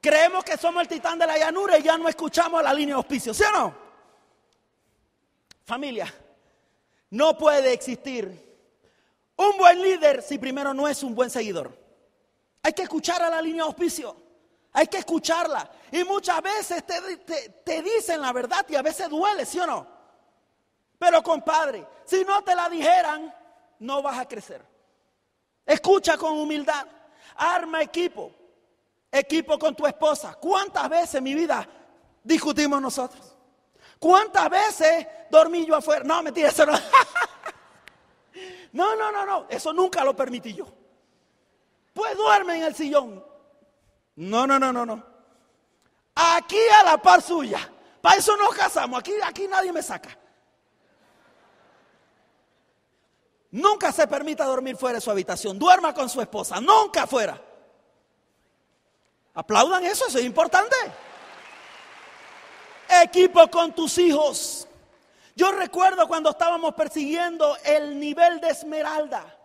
Creemos que somos el titán de la llanura y ya no escuchamos a la línea de auspicio, ¿sí o no? Familia, no puede existir un buen líder si primero no es un buen seguidor. Hay que escuchar a la línea de auspicio. Hay que escucharla. Y muchas veces te, te, dicen la verdad y a veces duele, ¿sí o no? Pero compadre, si no te la dijeran, no vas a crecer. Escucha con humildad. Arma equipo. Equipo con tu esposa. ¿Cuántas veces en mi vida discutimos nosotros? ¿Cuántas veces dormí yo afuera? No, mentira, eso no. No, no, no, no. Eso nunca lo permití yo. Pues duerme en el sillón. No, no, no, no, no. Aquí a la par suya. Para eso nos casamos. Aquí, aquí nadie me saca. Nunca se permita dormir fuera de su habitación. Duerma con su esposa, nunca fuera. Aplaudan eso, eso es importante. Equipo con tus hijos. Yo recuerdo cuando estábamos persiguiendo el nivel de esmeralda.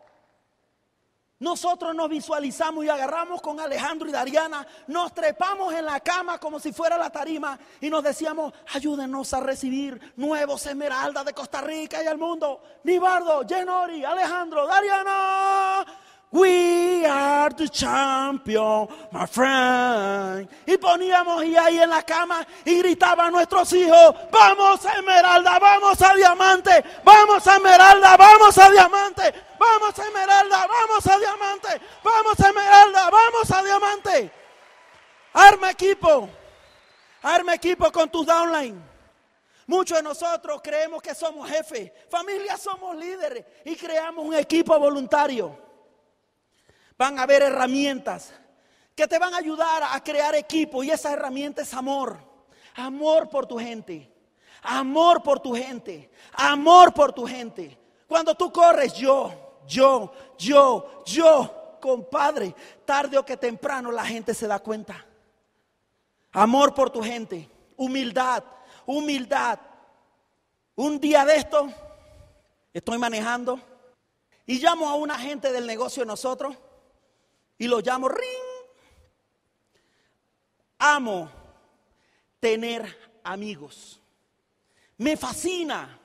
Nosotros nos visualizamos y agarramos con Alejandro y Dariana, nos trepamos en la cama como si fuera la tarima y nos decíamos, ayúdenos a recibir nuevos esmeraldas de Costa Rica y al mundo. Nibardo, Jenori, Alejandro, Dariana. We are the champion, my friend. Y poníamos y ahí en la cama y gritaban nuestros hijos, vamos a Esmeralda, vamos a Diamante, vamos a Esmeralda, vamos a Diamante, vamos a Esmeralda, vamos a Diamante, vamos a Esmeralda, vamos a Diamante. Arma equipo, arma equipo con tus downline. Muchos de nosotros creemos que somos jefes, familias somos líderes y creamos un equipo voluntario van a haber herramientas que te van a ayudar a crear equipo y esa herramienta es amor. Amor por tu gente. Amor por tu gente. Amor por tu gente. Cuando tú corres, yo, yo, yo, yo, compadre, tarde o que temprano la gente se da cuenta. Amor por tu gente. Humildad, humildad. Un día de esto, estoy manejando y llamo a una gente del negocio de nosotros y lo llamo ring. Amo tener amigos. Me fascina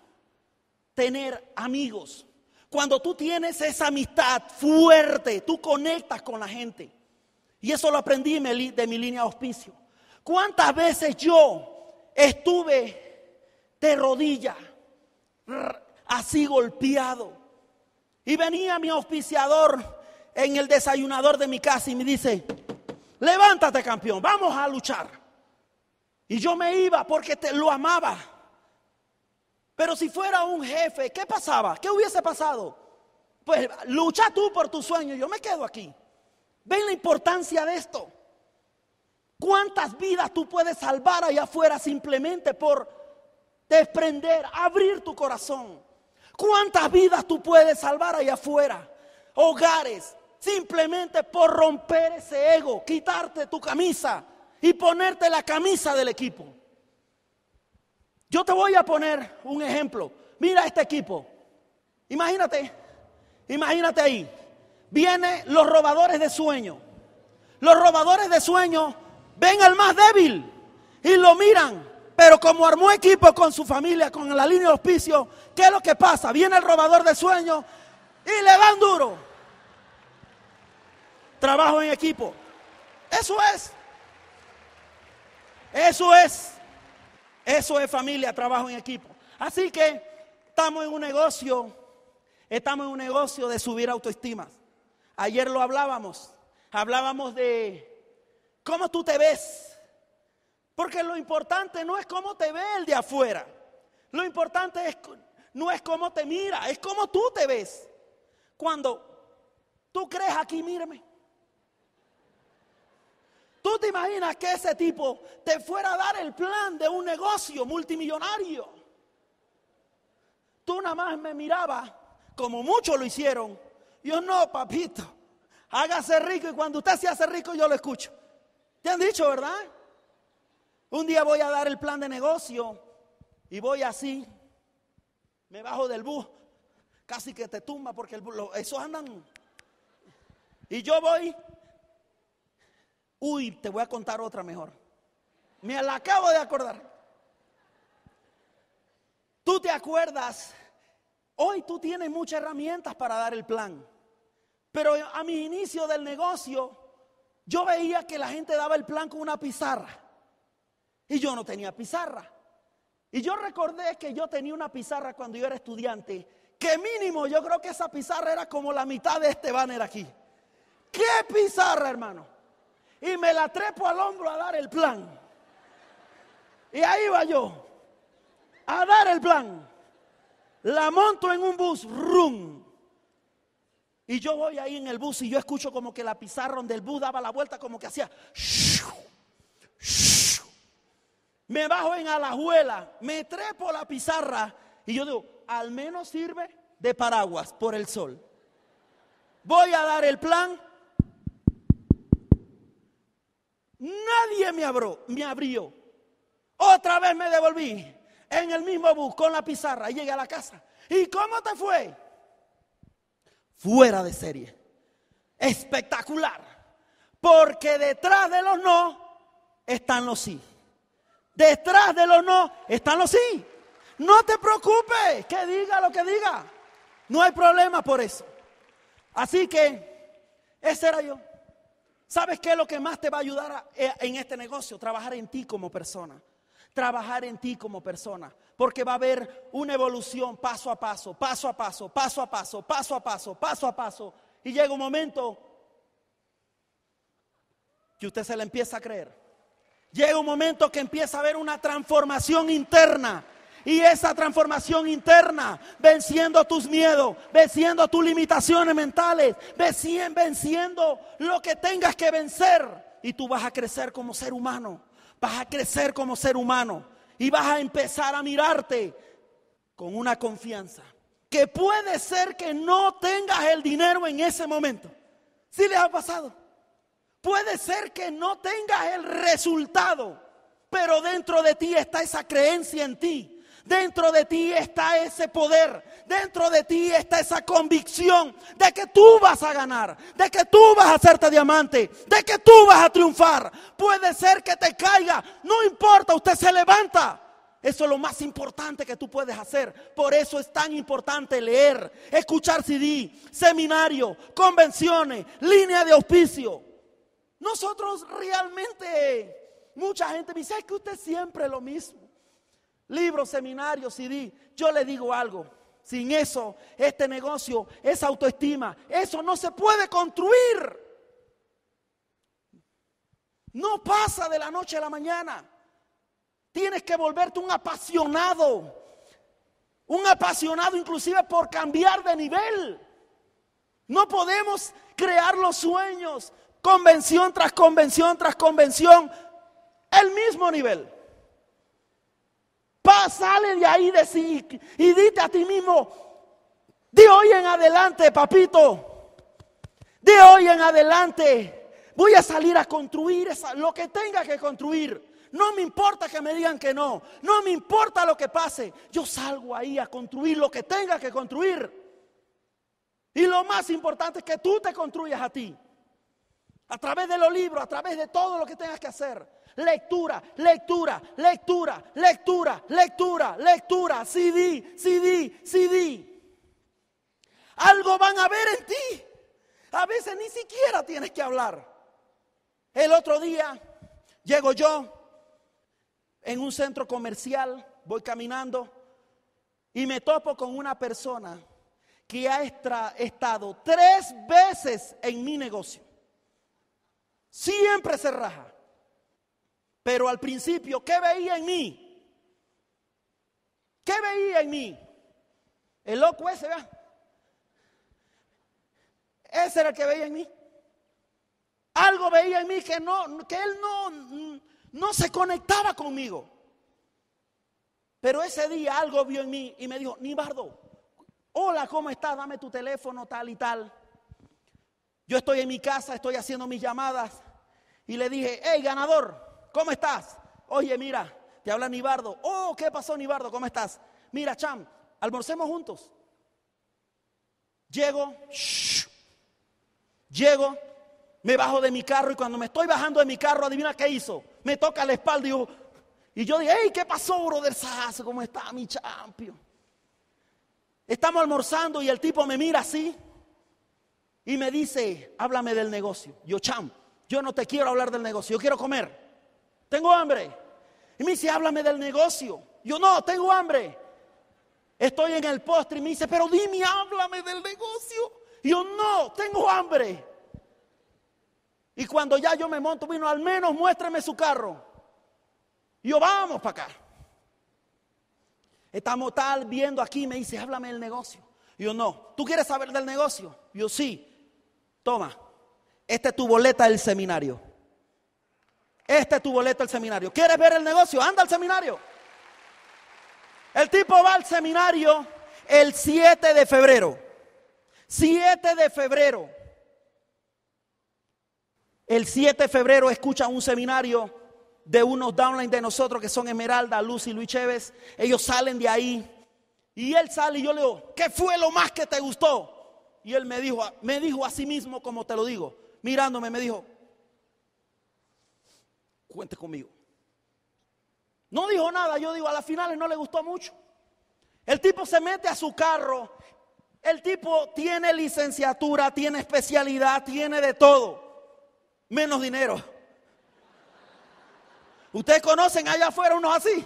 tener amigos. Cuando tú tienes esa amistad fuerte, tú conectas con la gente. Y eso lo aprendí de mi línea de auspicio. ¿Cuántas veces yo estuve de rodilla, así golpeado? Y venía mi auspiciador en el desayunador de mi casa y me dice, levántate campeón, vamos a luchar. Y yo me iba porque te, lo amaba. Pero si fuera un jefe, ¿qué pasaba? ¿Qué hubiese pasado? Pues lucha tú por tu sueño, yo me quedo aquí. Ven la importancia de esto. ¿Cuántas vidas tú puedes salvar allá afuera simplemente por desprender, abrir tu corazón? ¿Cuántas vidas tú puedes salvar allá afuera? Hogares, simplemente por romper ese ego, quitarte tu camisa y ponerte la camisa del equipo. Yo te voy a poner un ejemplo. Mira este equipo. Imagínate, imagínate ahí. Vienen los robadores de sueño. Los robadores de sueño ven al más débil y lo miran. Pero como armó equipo con su familia, con la línea de auspicio, ¿qué es lo que pasa? Viene el robador de sueño y le van duro trabajo en equipo. Eso es. Eso es. Eso es familia, trabajo en equipo. Así que estamos en un negocio, estamos en un negocio de subir autoestima. Ayer lo hablábamos, hablábamos de cómo tú te ves. Porque lo importante no es cómo te ve el de afuera. Lo importante es, no es cómo te mira, es cómo tú te ves. Cuando tú crees aquí, mírame. ¿Tú te imaginas que ese tipo te fuera a dar el plan de un negocio multimillonario? Tú nada más me mirabas, como muchos lo hicieron. Yo no, papito, hágase rico y cuando usted se hace rico yo lo escucho. ¿Te han dicho, verdad? Un día voy a dar el plan de negocio y voy así, me bajo del bus, casi que te tumba porque el, esos andan. Y yo voy Uy, te voy a contar otra mejor. Me la acabo de acordar. Tú te acuerdas, hoy tú tienes muchas herramientas para dar el plan. Pero a mi inicio del negocio, yo veía que la gente daba el plan con una pizarra. Y yo no tenía pizarra. Y yo recordé que yo tenía una pizarra cuando yo era estudiante. Que mínimo, yo creo que esa pizarra era como la mitad de este banner aquí. ¿Qué pizarra, hermano? y me la trepo al hombro a dar el plan. Y ahí va yo, a dar el plan. La monto en un bus, rum. Y yo voy ahí en el bus y yo escucho como que la pizarra del bus daba la vuelta, como que hacía. Me bajo en alajuela, me trepo la pizarra y yo digo, al menos sirve de paraguas por el sol. Voy a dar el plan, Nadie me abrió, me abrió. Otra vez me devolví en el mismo bus con la pizarra. Llegué a la casa. ¿Y cómo te fue? Fuera de serie. Espectacular. Porque detrás de los no están los sí. Detrás de los no están los sí. No te preocupes, que diga lo que diga. No hay problema por eso. Así que, ese era yo. ¿Sabes qué es lo que más te va a ayudar eh, en este negocio? Trabajar en ti como persona. Trabajar en ti como persona. Porque va a haber una evolución paso a paso, paso a paso, paso a paso, paso a paso, paso a paso. Y llega un momento que usted se le empieza a creer. Llega un momento que empieza a haber una transformación interna y esa transformación interna, venciendo tus miedos, venciendo tus limitaciones mentales, venciendo lo que tengas que vencer. Y tú vas a crecer como ser humano, vas a crecer como ser humano y vas a empezar a mirarte con una confianza. Que puede ser que no tengas el dinero en ese momento. Si ¿Sí les ha pasado. Puede ser que no tengas el resultado, pero dentro de ti está esa creencia en ti Dentro de ti está ese poder, dentro de ti está esa convicción de que tú vas a ganar, de que tú vas a hacerte diamante, de que tú vas a triunfar. Puede ser que te caiga, no importa, usted se levanta. Eso es lo más importante que tú puedes hacer. Por eso es tan importante leer, escuchar CD, seminario, convenciones, línea de auspicio. Nosotros realmente, mucha gente me dice, es que usted siempre lo mismo libros, seminarios, CD. Yo le digo algo, sin eso, este negocio, esa autoestima, eso no se puede construir. No pasa de la noche a la mañana. Tienes que volverte un apasionado. Un apasionado inclusive por cambiar de nivel. No podemos crear los sueños, convención tras convención tras convención, el mismo nivel sale de ahí de sí y dite a ti mismo, de hoy en adelante, papito, de hoy en adelante, voy a salir a construir lo que tenga que construir. No me importa que me digan que no, no me importa lo que pase, yo salgo ahí a construir lo que tenga que construir. Y lo más importante es que tú te construyas a ti. A través de los libros, a través de todo lo que tengas que hacer lectura, lectura, lectura, lectura, lectura, lectura, CD, CD, CD. Algo van a ver en ti. A veces ni siquiera tienes que hablar. El otro día llego yo en un centro comercial, voy caminando y me topo con una persona que ha estado tres veces en mi negocio. Siempre se raja. Pero al principio, ¿qué veía en mí? ¿Qué veía en mí? El loco ese, ¿verdad? Ese era el que veía en mí. Algo veía en mí que no, que él no, no se conectaba conmigo. Pero ese día algo vio en mí y me dijo, Nibardo, hola, ¿cómo estás? Dame tu teléfono, tal y tal. Yo estoy en mi casa, estoy haciendo mis llamadas. Y le dije, hey, ganador, ¿Cómo estás? Oye, mira, te habla Nibardo. Oh, ¿qué pasó, Nibardo? ¿Cómo estás? Mira, Cham, almorcemos juntos. Llego, llego, me bajo de mi carro y cuando me estoy bajando de mi carro, adivina qué hizo. Me toca la espalda y yo digo hey, ¿qué pasó, brother ¿Cómo está mi champion? Estamos almorzando y el tipo me mira así y me dice, háblame del negocio. Yo, cham, yo no te quiero hablar del negocio, yo quiero comer tengo hambre. Y me dice, háblame del negocio. Yo no, tengo hambre. Estoy en el postre y me dice, pero dime, háblame del negocio. Yo no, tengo hambre. Y cuando ya yo me monto, vino, al menos muéstrame su carro. yo, vamos para acá. Estamos tal viendo aquí, me dice, háblame del negocio. yo, no, ¿tú quieres saber del negocio? yo, sí, toma, esta es tu boleta del seminario. Este es tu boleto al seminario. ¿Quieres ver el negocio? Anda al seminario. El tipo va al seminario el 7 de febrero. 7 de febrero. El 7 de febrero escucha un seminario de unos downline de nosotros que son Esmeralda, Luz y Luis Chévez. Ellos salen de ahí. Y él sale y yo le digo, ¿qué fue lo más que te gustó? Y él me dijo, me dijo a sí mismo como te lo digo, mirándome, me dijo, cuente conmigo. No dijo nada, yo digo, a las finales no le gustó mucho. El tipo se mete a su carro, el tipo tiene licenciatura, tiene especialidad, tiene de todo, menos dinero. Ustedes conocen allá afuera unos así.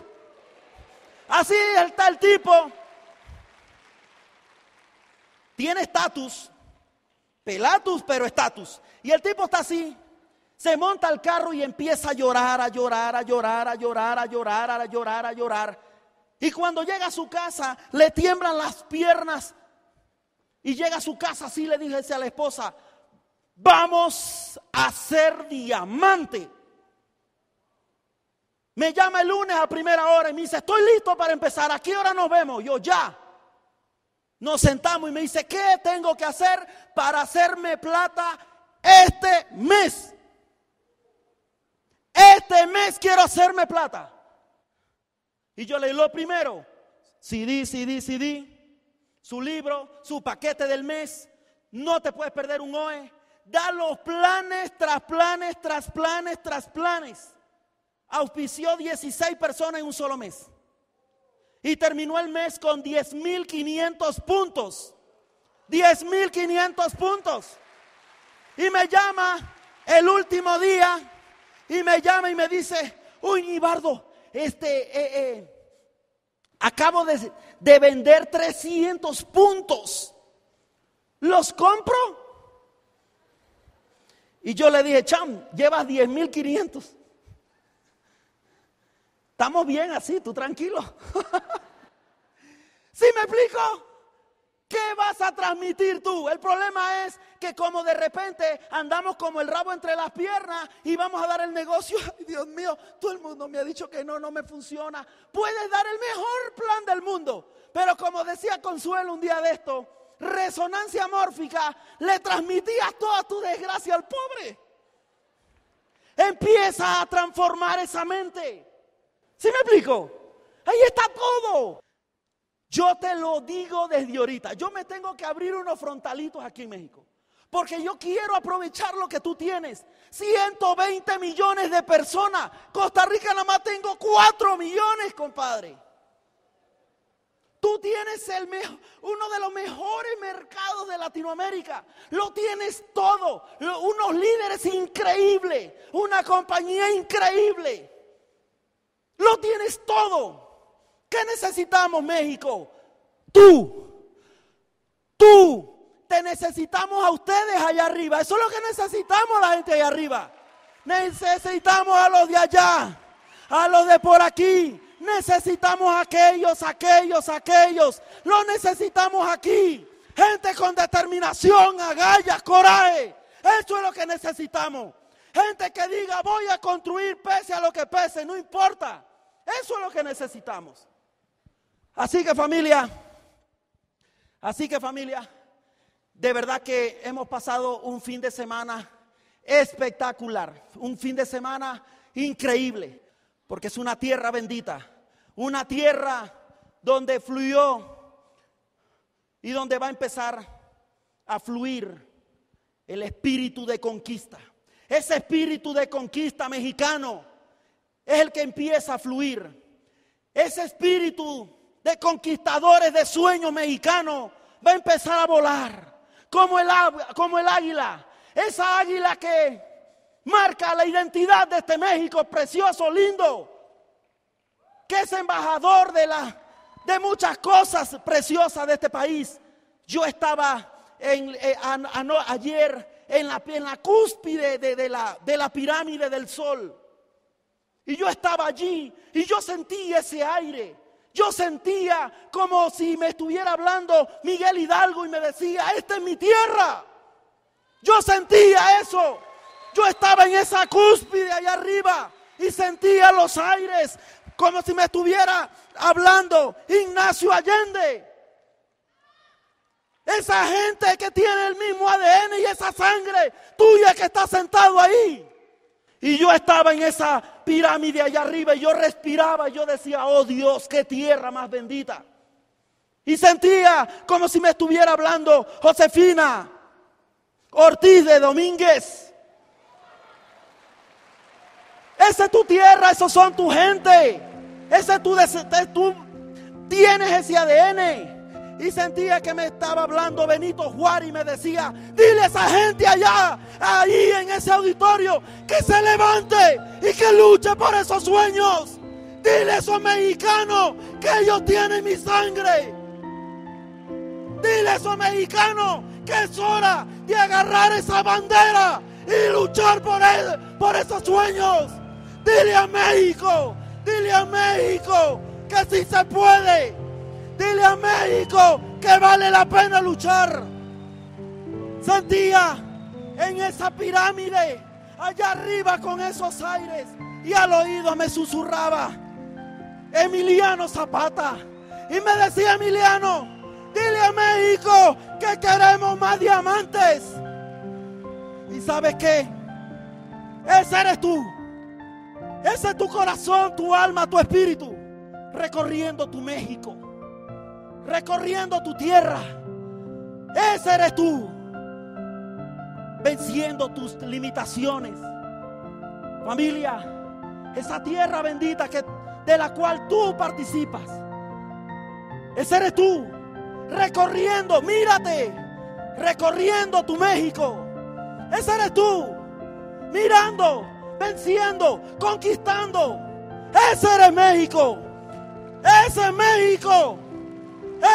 Así está el tipo. Tiene estatus, pelatus, pero estatus. Y el tipo está así, se monta al carro y empieza a llorar, a llorar, a llorar, a llorar, a llorar, a llorar, a llorar. Y cuando llega a su casa, le tiemblan las piernas. Y llega a su casa, así le dice a la esposa, vamos a ser diamante. Me llama el lunes a primera hora y me dice, estoy listo para empezar, ¿a qué hora nos vemos? Yo ya. Nos sentamos y me dice, ¿qué tengo que hacer para hacerme plata este mes? Este mes quiero hacerme plata. Y yo leí lo primero, CD, CD, di. su libro, su paquete del mes. No te puedes perder un OE. Da los planes tras planes, tras planes, tras planes. Auspició 16 personas en un solo mes. Y terminó el mes con 10.500 puntos. 10.500 puntos. Y me llama el último día y me llama y me dice, uy, Nibardo, este, eh, eh, acabo de, de vender 300 puntos. ¿Los compro? Y yo le dije, cham, llevas 10.500. Estamos bien así, tú tranquilo. ¿Sí me explico? ¿Qué vas a transmitir tú? El problema es que como de repente andamos como el rabo entre las piernas y vamos a dar el negocio. Dios mío, todo el mundo me ha dicho que no, no me funciona. Puedes dar el mejor plan del mundo, pero como decía Consuelo un día de esto, resonancia mórfica, le transmitías toda tu desgracia al pobre. Empieza a transformar esa mente. ¿Sí me explico? Ahí está todo. Yo te lo digo desde ahorita. Yo me tengo que abrir unos frontalitos aquí en México. Porque yo quiero aprovechar lo que tú tienes. 120 millones de personas. Costa Rica nada más tengo 4 millones, compadre. Tú tienes el uno de los mejores mercados de Latinoamérica. Lo tienes todo. Unos líderes increíbles. Una compañía increíble. Lo tienes todo. ¿Qué necesitamos, México? Tú. Tú necesitamos a ustedes allá arriba. Eso es lo que necesitamos la gente allá arriba. Necesitamos a los de allá, a los de por aquí. Necesitamos a aquellos, aquellos, aquellos. Lo necesitamos aquí. Gente con determinación, agallas, coraje. Eso es lo que necesitamos. Gente que diga, voy a construir pese a lo que pese, no importa. Eso es lo que necesitamos. Así que familia, así que familia. De verdad que hemos pasado un fin de semana espectacular, un fin de semana increíble, porque es una tierra bendita, una tierra donde fluyó y donde va a empezar a fluir el espíritu de conquista. Ese espíritu de conquista mexicano es el que empieza a fluir. Ese espíritu de conquistadores de sueños mexicanos va a empezar a volar como el, como el águila, esa águila que marca la identidad de este México precioso, lindo, que es embajador de, la, de muchas cosas preciosas de este país. Yo estaba en, eh, ayer en la, cúspide la, de la pirámide del sol. Y yo estaba allí y yo sentí ese aire yo sentía como si me estuviera hablando Miguel Hidalgo y me decía, esta es mi tierra. Yo sentía eso. Yo estaba en esa cúspide allá arriba y sentía los aires como si me estuviera hablando Ignacio Allende. Esa gente que tiene el mismo ADN y esa sangre tuya que está sentado ahí. Y yo estaba en esa pirámide allá arriba y yo respiraba, y yo decía, oh Dios, qué tierra más bendita. Y sentía como si me estuviera hablando Josefina Ortiz de Domínguez. Esa es tu tierra, esos son tu gente. Ese es tu, tú tienes ese ADN. Y sentía que me estaba hablando Benito Juárez y me decía, dile a esa gente allá, ahí en ese auditorio, que se levante y que luche por esos sueños. Dile a esos mexicanos que ellos tienen mi sangre. Dile a esos mexicanos que es hora de agarrar esa bandera y luchar por, él, por esos sueños. Dile a México, dile a México que sí se puede. Dile a México que vale la pena luchar. Sentía en esa pirámide, allá arriba con esos aires, y al oído me susurraba Emiliano Zapata. Y me decía Emiliano, dile a México que queremos más diamantes. ¿Y sabes qué? Ese eres tú. Ese es tu corazón, tu alma, tu espíritu, recorriendo tu México recorriendo tu tierra. Ese eres tú, venciendo tus limitaciones. Familia, esa tierra bendita que, de la cual tú participas. Ese eres tú, recorriendo, mírate, recorriendo tu México. Ese eres tú, mirando, venciendo, conquistando. Ese eres México. Ese es México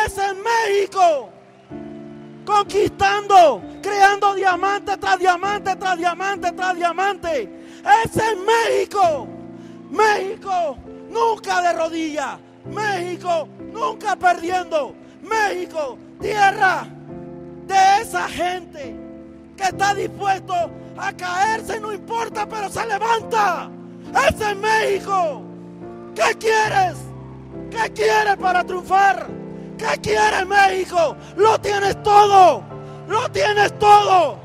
es en México. Conquistando, creando diamante tras diamante, tras diamante, tras diamante. Es en México. México nunca de rodillas. México nunca perdiendo. México, tierra de esa gente que está dispuesto a caerse, no importa, pero se levanta. Es en México. ¿Qué quieres? ¿Qué quieres para triunfar? ¿Qué quieres, México? Lo tienes todo. Lo tienes todo.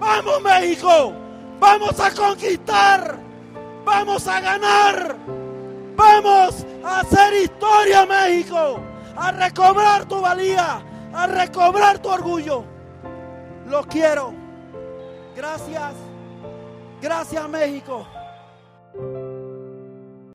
Vamos, México. Vamos a conquistar. Vamos a ganar. Vamos a hacer historia, México. A recobrar tu valía. A recobrar tu orgullo. Lo quiero. Gracias. Gracias, México.